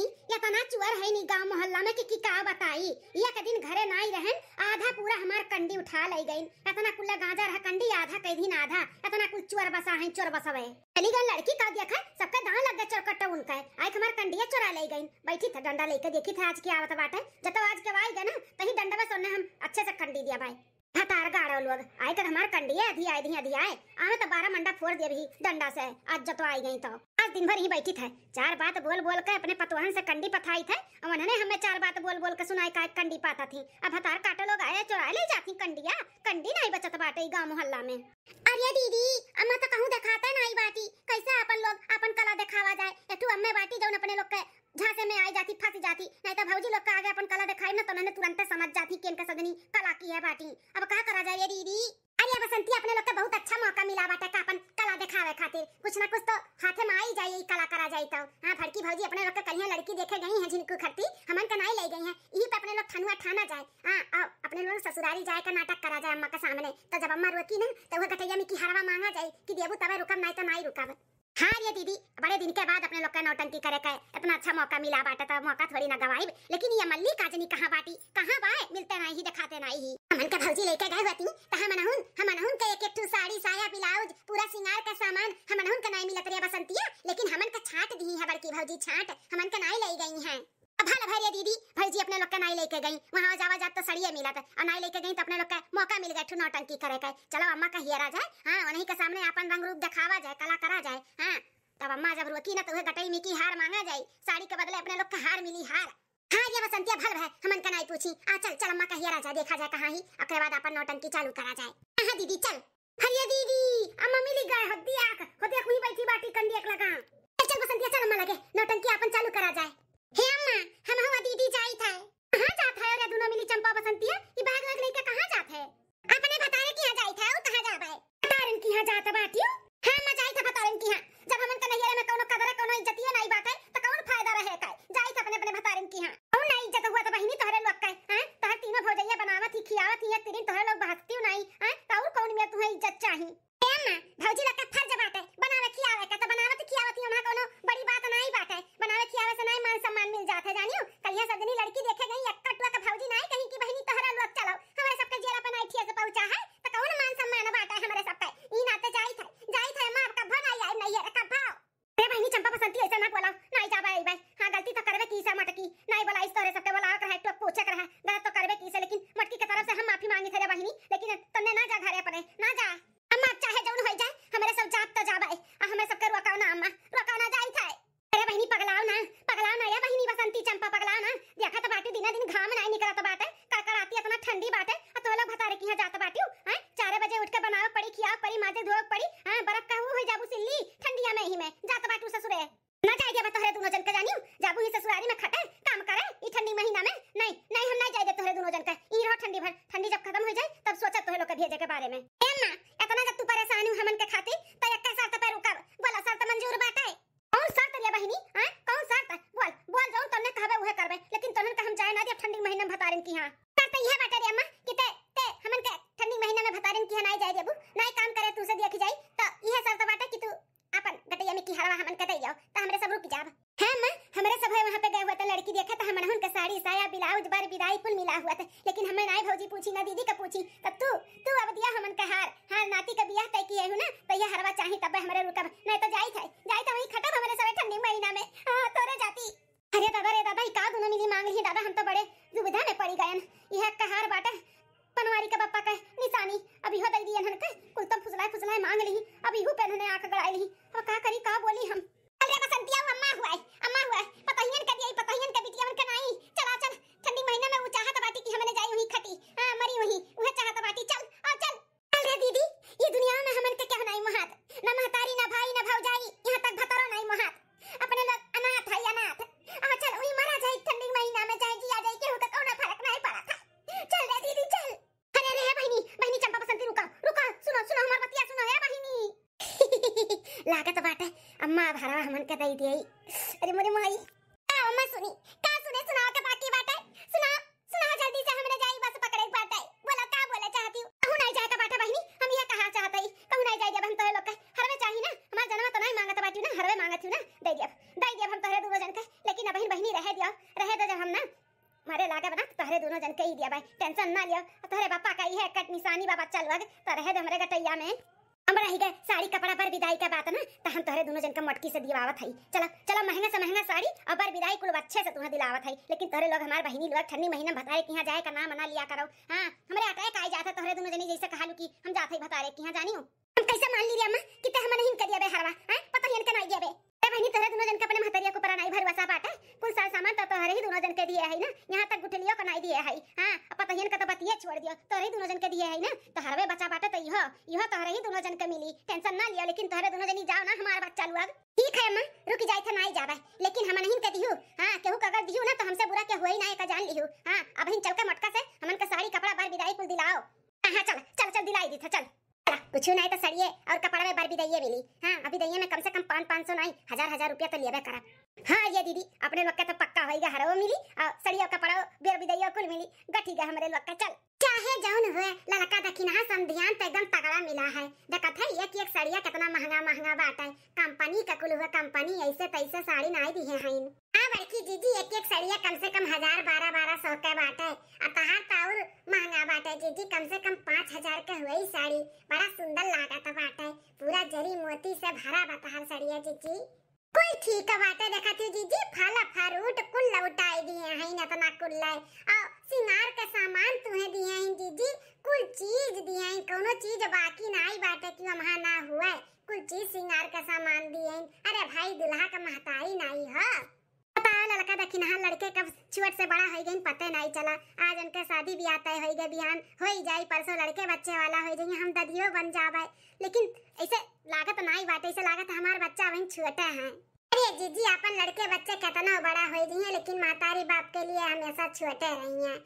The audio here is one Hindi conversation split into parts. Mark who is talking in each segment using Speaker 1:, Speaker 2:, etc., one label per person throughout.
Speaker 1: या तना चुअर है नी गांव मोहल्ला में की कि का बताई एक दिन घरे ना ही रहन आधा पूरा हमार कंडी उठा ले गई इतना कुल्ला गांजा रहा कंडी आधा कई दिन आधा इतना कुल चुअर बसा है चोर बसा है चली गई लड़की का देखा सबका दांव लग गया चोरकट्टा तो उनका है आई हमार कंडिया चोरा ले गई बैठी था डंडा लेकर देखी था आज की आवत बाटे जब आज के आई गए ना तही डंडा बस उन्हें हम अच्छे से कंडी दिया भाई हतार हाँ, गाड़ो लोग आई कर हमार कंडी है आई अधिया अधिया आए आवे तो बारह मंडा फोड़ दे रही डंडा से आज जब तो आई गई तो आज दिन भर ही बैठी थे चार बात बोल बोल कर अपने पतवाहन से कंडी पथाई थे और उन्होंने हमें चार बात बोल बोल कर सुनाई का कंडी पाता थी अब हतार काटे लोग आए चुरा ले जाती कंडिया कंडी नहीं बचत बाटे गाँव मोहल्ला में अरे दीदी अम्मा तो कहूँ दिखाता नहीं बाटी कैसे अपन लोग अपन कला दिखावा जाए तू अम्मे बाटी जो अपने लोग के झांसे में आई जाती फंस जाती नहीं तो भौजी लोग का आगे अपन कला दिखाई ना तो उन्होंने तुरंत समझ जाती कि इनका सदनी कला की है बाटी अब कहा करा जाए दीदी अरे बसंती अपने लोग का बहुत अच्छा मौका मिला बाटा दिखावे खातिर कुछ ना कुछ तो हाथे में आई जाई कलाकार आ जाई तो हाँ भड़की भौजी अपने लोग कलिया लड़की देखे गई है जिनको खड़ती हमन का नहीं ले गई हैं यही पे अपने लोग ठनुआ ठाना जाए हाँ आओ अपने लोग ससुरारी जाए का नाटक करा जाए अम्मा के सामने तो जब अम्मा रोकी ना तो वह कटैया में की हरवा मांगा जाए कि देबू तब रुकम नहीं तो नहीं रुकावत हाँ ये दीदी बड़े दिन के बाद अपने लोग का नौटंकी करे का इतना अच्छा मौका मिला बाटा तो मौका थोड़ी ना गवाई लेकिन ये मल्ली काजनी कहाँ बाटी कहाँ बाए मिलते नहीं दिखाते नहीं मन का भौजी लेके गए हुए तहाँ तो मनहुन हम मनहुन के एक एक साड़ी साया ब्लाउज पूरा सिंगार का सामान हम मनहुन का नहीं मिलत रे बसंतिया लेकिन हमन का छाट दी है बड़की भाजी छाट हमन का नहीं ले गई है अधाल भरिया दीदी भाई जी अपने लोग का नाई लेके गई वहां जावा जात तो सड़िए मिला था और नाई लेके गई तो अपने लोग का मौका मिल गया नौटंकी करे का चलो अम्मा का हियरा जाए हाँ उन्हीं के सामने अपन रंग रूप दिखावा जाए कला करा जाए हाँ तब अम्मा जब रोती ना तो गटई में की हार मांगा जाए साड़ी के बदले अपने लोग का हार मिली हार हाँ ये बसंतिया भल है हमन का नहीं पूछी आ चल चल अम्मा कहिया राजा देखा जाए कहा ही अकरे बाद अपन नौटंकी चालू करा जाए हाँ दीदी चल हरिया दीदी अम्मा मिली गए हद्दी आक होते हुई बैठी बाटी कंदी एक लगा चल बसंतिया चल अम्मा लगे नौटंकी अपन चालू करा जाए हे अम्मा हम हवा दीदी जाई था कहां जात है रे दोनों मिली चंपा बसंतिया ई बैग रख लेके कहां जात है आपने बतारे किहां जाई था और कहां जाबे बतारन किहां जात बाटियो हां मैं जाई था बतारन किहां हाँ, दर्द तो करबे की से लेकिन मटकी के तरफ से हम माफी मांगी थे बहिनी लेकिन तुमने ना जा घरे पर ना जा भतारन की हां का हाँ, तो यह बात रे अम्मा कि ते ते हमन के ठंडी महीना में भतारन की हनाई हाँ, जाए जाए देबू नाए काम करे तू से दिया की जाई तो यह शर्त तो बाटे कि तू अपन गटैया में की हरवा हमन के दे जाओ तो हमरे सब रुक जाब हां अम्मा हमरे सब है वहां पे गए हुए था तो लड़की देखा था तो हमन उनका साड़ी साया ब्लाउज बार बिदाई कुल मिला हुआ था लेकिन हमन नाई भौजी पूछी ना दीदी का पूछी तब तू तू अब दिया हमन का हार हार नाती का बियाह तय किए हु ना तो यह हरवा चाहिए तब हमरे रुकब नहीं तो जाई था जाई था वही खटब हमरे सब ठंडी महीना में हां तोरे जाती अरे दादा रे दादा का दोनों मिली मांग ली दादा हम तो बड़े दुविधा में पड़ी गयन यह कहार बाट पनवारी का बप्पा का निशानी अभी हो दई दियन हन के कुल तो फुसलाए फुसलाए मांग ली अभी हो पेन ने आंख गड़ाई ली अब का करी का बोली हम लागत बाटे अम्मा भरा हमन के दई दई अरे मोरे माई का अम्मा सुनी का सुने सुनाओ के बाकी बाटे सुना सुना जल्दी से हमरे जाई बस पकड़े बाटे बोला का बोले चाहती हूं कहू नहीं जाए का बाटे बहिनी हम ये कहा चाहतई कहू नहीं जाए जब हम तोरे लोग के हरवे चाहिए ना हमार जन्म तो नहीं मांगत बाटी ना हरवे मांगत ना दई दिया दई दिया हम तोरे दूर जन के लेकिन बहिन बहिनी रह दियो रह दे जब हम ना मारे लागे बना तो तोहरे दोनों जन के ही दिया भाई टेंशन ना लियो तोहरे पापा का ही है कट निशानी बाबा चलवा वग तो रहे दे हमरे गटैया में हमारा ही साड़ी कपड़ा पर विदाई का बात ना तो हम तोहरे दोनों जन का मटकी से दिलावत है चला चला महंगा से महंगा साड़ी और पर विदाई कुल अच्छे से तुम्हें दिलावत है लेकिन तोहरे लोग हमारे बहिनी लोग ठंडी महीना भतारे के यहाँ जाए का नाम मना लिया करो हाँ हमारे अटाए का जाता तोहरे दोनों जनी जैसे कहा की हम जाते भतारे के यहाँ जानी हूँ हम कैसे मान ली अम्मा कि ते हम नहीं कर दिया हरवा हाँ? पता नहीं इनका नहीं दिया बहनी तोहरे दोनों जन के अपने महतरिया को पर परानाई भरवासा बाटे कुल साल सामान तो तोहरे ही दोनों जन के दिए है ना यहां तक गुठलियो को नहीं दिए है हां अब पतहियन का तो बतिए छोड़ दियो तोहरे दोनों जन के दिए है ना तो हरवे बचा बाटे तो इहो इहो तोहरे ही दोनों जन के मिली टेंशन ना लियो लेकिन तोहरे दोनों जनी जाओ ना हमारा बच्चा लुआग ठीक है अम्मा रुक जाए थे नहीं जाबे लेकिन हम नहीं के दियो हां केहू का अगर दियो ना तो हमसे बुरा के होई ना एक जान लियो हां अब हिन के मटका से हमन का साड़ी कपड़ा बार विदाई कुल दिलाओ हां हाँ, चल चल चल दिलाई दी था चल कुछ नहीं तो सड़िए और कपड़ा में बर भी दैये मिली हाँ अभी दैये में कम से कम पाँच पाँच सौ नहीं हजार हजार रुपया तो लिया करा हाँ ये दीदी अपने लोग का तो पक्का होएगा वो मिली और सड़िया कपड़ा बेर भी दैयो कुल मिली गठी गए हमारे लोग का चल है जौन हुए लड़का दखिना संध्यान तो एकदम तगड़ा मिला है देखत है एक एक सड़िया कितना महंगा महंगा बाट है कंपनी का कुल हुआ कंपनी ऐसे तैसे साड़ी ना दी है हाँ बड़की जीजी एक एक सड़िया कम से कम हजार बारह बारह सौ का बाट है अतहार ताऊ बात है जीजी कम से कम पाँच हजार का हुआ ही साड़ी बड़ा सुंदर लागत बात है पूरा जरी मोती से भरा बता हर साड़िया जीजी कुल ठीक है बात है देखा थी जीजी फल फरूट कुल लौटाए दिए हैं न तना कुल और सिंगार का सामान तुम्हें दिए हैं जीजी कुल चीज दिए हैं कोनो चीज बाकी ना आई बात है कि वहाँ ना हुआ कुल चीज सिंगार का सामान दिए हैं अरे भाई दुल्हा का महताई नहीं है देखत अखिन हाँ लड़के कब छुअट से बड़ा हो गई पता नहीं चला आज उनके शादी भी आता है गए बिहान हो ही जाए परसों लड़के बच्चे वाला हो जाइए हम ददियों बन जावा लेकिन ऐसे लागत नहीं बात ऐसे लागत हमारे बच्चा वही छुअटे हैं अरे जीजी अपन लड़के बच्चे कितना बड़ा हो जाइए लेकिन मातारी बाप के लिए हमेशा छुअटे रही हैं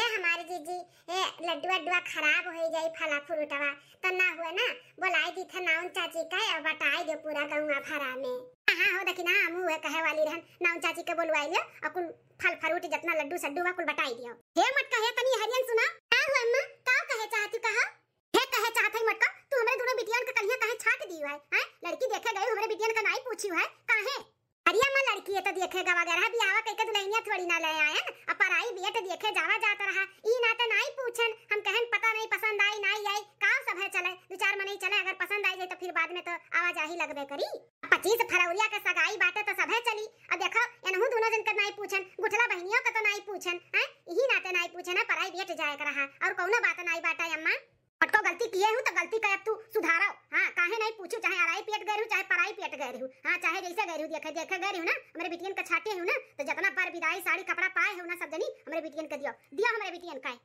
Speaker 1: ये हमारे जीजी ये लड्डू अड्डुआ खराब हो जाए फला फ्रूटवा तो ना हुआ ना बोलाई दी था नाउन चाची का और बटाई दो पूरा गाँव भरा में कहाँ हो हाँ, देखी ना हम है कहे वाली रहन नाउन चाची के बोलवाई लियो और कुल फल फरूट जितना लड्डू सड्डू वा कुल बताई दियो हे मत कहे तनी हरियन सुना का हो अम्मा का कहे चाहती कहा हे कहे चाहत है मटका तू हमरे दोनों बिटियन का कलिया कहे छाट दी है हैं लड़की देखे गई हमरे बिटियन का नाई पूछी है काहे हरिया मां लड़की है तो देखेगा वगैरह बियावा कह के दुल्हनिया थोड़ी ना ले आए अब पराई बिया तो देखे जावा जाता रहा ई ना तो नाई पूछन हम कहन पता नहीं पसंद आई नाई आई सब है चले दो चार मने चले अगर पसंद आई जाए तो फिर बाद में तो आवाज आ ही लगबे करी पच्चीस फरौलिया का सगाई बाटे तो सब है चली अब देखो एनहू दोनों जन का नाई पूछन गुठला बहनियों का तो नाई पूछन हैं यही नाते नाई पूछन है पढ़ाई भेट जाए कर रहा और कौनो बात नाई बाटा अम्मा अटको तो गलती किए हूँ तो गलती का अब तू सुधारो हाँ काहे नहीं पूछू चाहे आराई पेट गए हूँ चाहे पढ़ाई पेट गए हूँ हाँ चाहे जैसे गए हूँ देखे देखे गए हूँ ना मेरे बिटियन का छाटे हूँ ना तो जितना पर विदाई साड़ी कपड़ा पाए हूँ ना सब जनी हमारे बिटियन का दियो दियो हमारे बिटियन का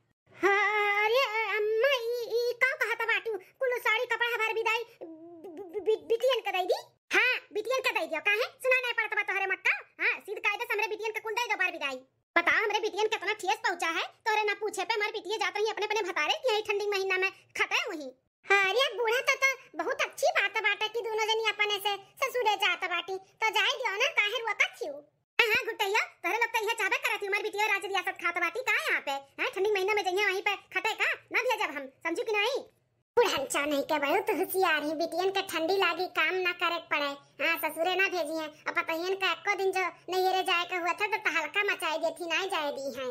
Speaker 1: ले जात बाटी तो जाई दियो ना काहे रोता छियो हां गुटैया तोरे लोग तो यहां ज्यादा करत हमर बिटिया राज रियासत खात तो बाटी का यहां पे हैं हाँ, ठंडी महीना में जइया वहीं पे खटे का ना दिया जब हम समझू कि नहीं बुढ़ंचा नहीं के बड़ू तो होशियार ही बिटियन के ठंडी लागी काम ना करे पड़े हां ससुरे ना भेजिए अब पतहियन का एको दिन जो नहीं रे जाए का हुआ था तो, तो हल्का मचाई देती ना जाए दी है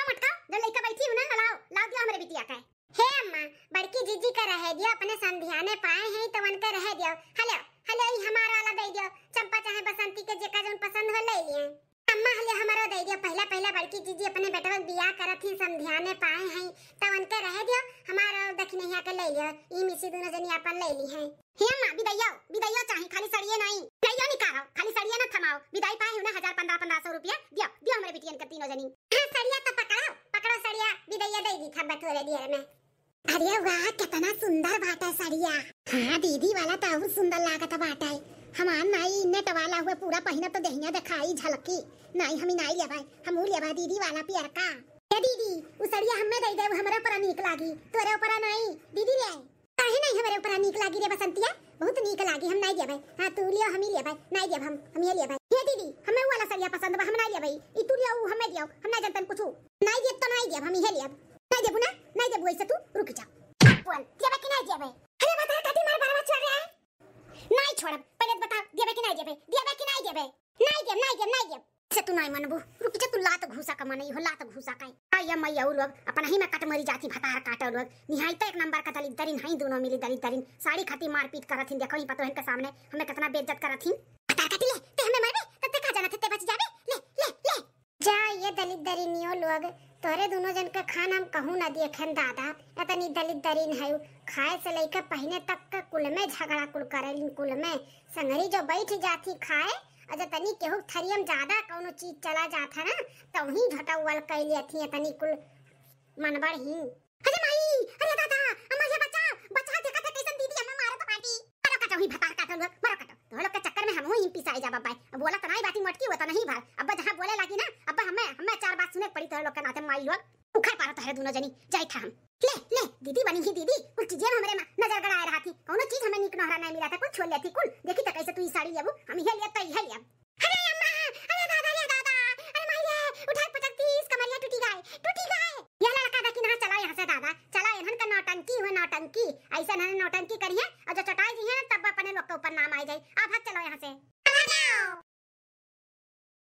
Speaker 1: आ मटका जो लइका बैठी हूं ना लाओ लाओ दियो हमरे बिटिया का हे अम्मा बड़की जीजी का रह दियो अपने संध्या ने पाए हैं तो उनका रह दियो हेलो हले ई हमार वाला दे दियो चंपा चाहे बसंती के जेका जन पसंद हो ले लिए अम्मा हले हमरो दे दियो पहला पहला बड़की जीजी अपने बेटवा बियाह करत थी ही समझाने पाए हैं तब उनके रह दियो हमारो दखने यहां के ले लियो ई मिसी दोनों जनी अपन ले ली हैं हे अम्मा बिदैयो बिदैयो चाहे खाली सड़िए नहीं बिदैयो निकालो खाली सड़िए ना थमाओ बिदाई पाए उन्हें 1000 1500 रुपया दियो दियो हमरे बिटियन के तीनों जनी हां सड़िया तो पकड़ो पकड़ो सड़िया बिदैया दे दी था बटोरे दिए मैं अरे वाह कितना सुंदर बाटा साड़िया हाँ दीदी वाला तो और सुंदर लागत बाटा है हमान नाई इन्हें टवाला हुआ पूरा पहना तो दहिया दिखाई झलकी नाई हम नाई लेवा हम लेवा दीदी वाला पियर का दीदी उ साड़िया हमें दे दे हमारे ऊपर नीक लागी तोरे ऊपर नाई दीदी ले कहे नहीं हमारे ऊपर नीक लागी रे बसंतिया बहुत नीक लागी हम नहीं लेवा हां तू लियो हम ही लेवा नाई लेवा हम हम ही लेवा हे दीदी हमें वाला साड़िया पसंद बा हम नहीं लेवा ई तू लियो हमें दियो हम नहीं जानतन कुछ नाई देत तो नाई देब हम ही लेब नहीं देबू ना नहीं देबू ऐसा तू रुक जा आपण देबे की नाही देबे अरे बता काटी मार बारवा छोड़ रहा है नहीं छोड़ पहले तो बता देबे की नाही देबे देबे की नाही देबे नहीं देब नहीं देब नहीं देब से तू नहीं मनबू रुक जा तू लात घुसा का मनई हो लात घुसा का काय या मैया लोग अपन ही में कट मरी जाती भतार काटा लोग निहाई तो एक नंबर का दलित दरिन हई दोनों मिली दलित दरिन साड़ी खाती मारपीट करत हिन देखो ही पतो इनके सामने हमें कितना बेइज्जत करत हिन भतार काटी ले ते हमें मारबे तब तक आ जाना थे ते बच जाबे ले ले ले जा ये दलित दरिनियो लोग तोरे दोनों जन का खान हम कहूँ ना दिए खन दादा या तनी दलित दरीन है खाए से लेकर पहने तक का कुल में झगड़ा कुल करेलिन कुल में संगरी जो बैठ जाती खाए अज तनी केहू थरियम ज्यादा कोनो चीज चला जाता ना तो वही घटा उल कैली थी तनी कुल मनबड़ ही अरे माई अरे दादा अमरिया बचाओ बचाओ देखा था कैसे दीदी हमें मारो तो पार्टी अरे का चौही भता काटल भग मारो काटो तोहर के चक्कर में हम ही पिसाई साई जाबा बाई अब बोला तनाई तो बाती मटकी होता तो नहीं भार अब जहां बोले लागी ना अब हमें हमें चार बात सुने पड़ी तो लोग के नाते माई लोग उखाड़ पारो तोहरे दोनों जनी जाई था हम ले ले दीदी बनी ही दीदी कुछ चीजें हमरे में नजर गड़ाए रहा थी कोनो चीज हमें निक नहरा नहीं मिला था कुछ छोड़ लेती कुल देखी त तो कैसे तू ई साड़ी लेबू हम ये लेत ही लेब अरे अम्मा अरे दादा अरे दादा अरे माई रे उठा पटकती इस कमरिया टूटी गई टूटी गई ये लड़का दा कि ना चला यहां से दादा चला इन्हन का नौटंकी हो नौटंकी ऐसा ना नौटंकी करिए